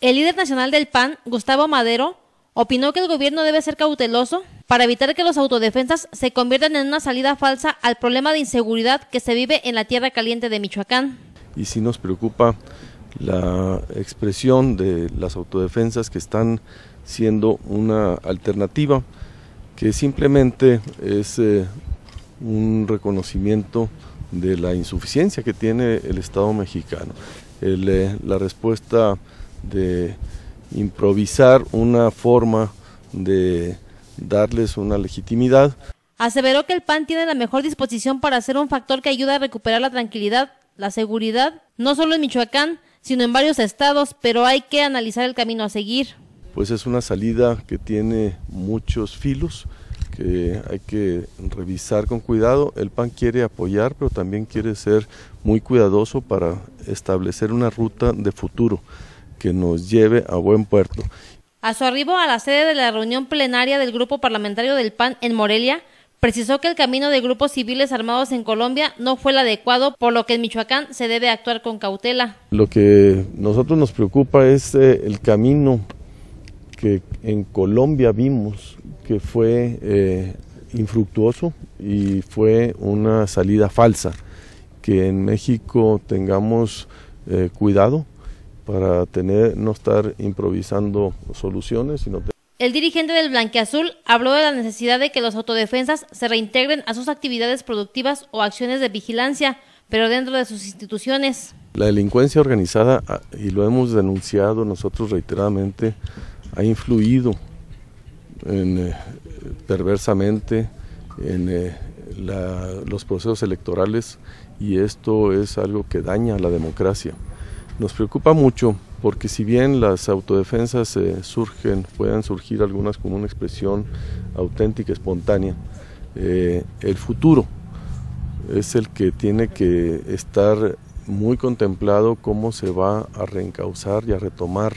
El líder nacional del PAN, Gustavo Madero, opinó que el gobierno debe ser cauteloso para evitar que los autodefensas se conviertan en una salida falsa al problema de inseguridad que se vive en la tierra caliente de Michoacán. Y si nos preocupa la expresión de las autodefensas que están siendo una alternativa que simplemente es eh, un reconocimiento de la insuficiencia que tiene el Estado mexicano. Eh, la respuesta de improvisar una forma de darles una legitimidad. Aseveró que el PAN tiene la mejor disposición para ser un factor que ayuda a recuperar la tranquilidad, la seguridad, no solo en Michoacán, sino en varios estados, pero hay que analizar el camino a seguir. Pues es una salida que tiene muchos filos que hay que revisar con cuidado. El PAN quiere apoyar, pero también quiere ser muy cuidadoso para establecer una ruta de futuro que nos lleve a buen puerto. A su arribo a la sede de la reunión plenaria del Grupo Parlamentario del PAN en Morelia, precisó que el camino de grupos civiles armados en Colombia no fue el adecuado, por lo que en Michoacán se debe actuar con cautela. Lo que nosotros nos preocupa es eh, el camino que en Colombia vimos que fue eh, infructuoso y fue una salida falsa. Que en México tengamos eh, cuidado para tener, no estar improvisando soluciones, sino el dirigente del Blanqueazul habló de la necesidad de que los autodefensas se reintegren a sus actividades productivas o acciones de vigilancia, pero dentro de sus instituciones. La delincuencia organizada, ah, y lo hemos denunciado nosotros reiteradamente, ha influido eh, perversamente en eh, los procesos electorales y esto es algo que daña a la democracia. Nos preocupa mucho porque si bien las autodefensas eh, surgen, puedan surgir algunas como una expresión auténtica, espontánea, eh, el futuro es el que tiene que estar muy contemplado cómo se va a reencauzar y a retomar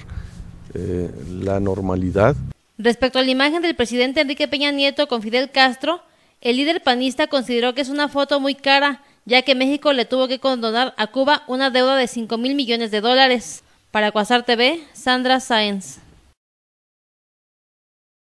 eh, la normalidad. Respecto a la imagen del presidente Enrique Peña Nieto con Fidel Castro, el líder panista consideró que es una foto muy cara ya que México le tuvo que condonar a Cuba una deuda de 5 mil millones de dólares. Para Cuasar TV, Sandra Sáenz.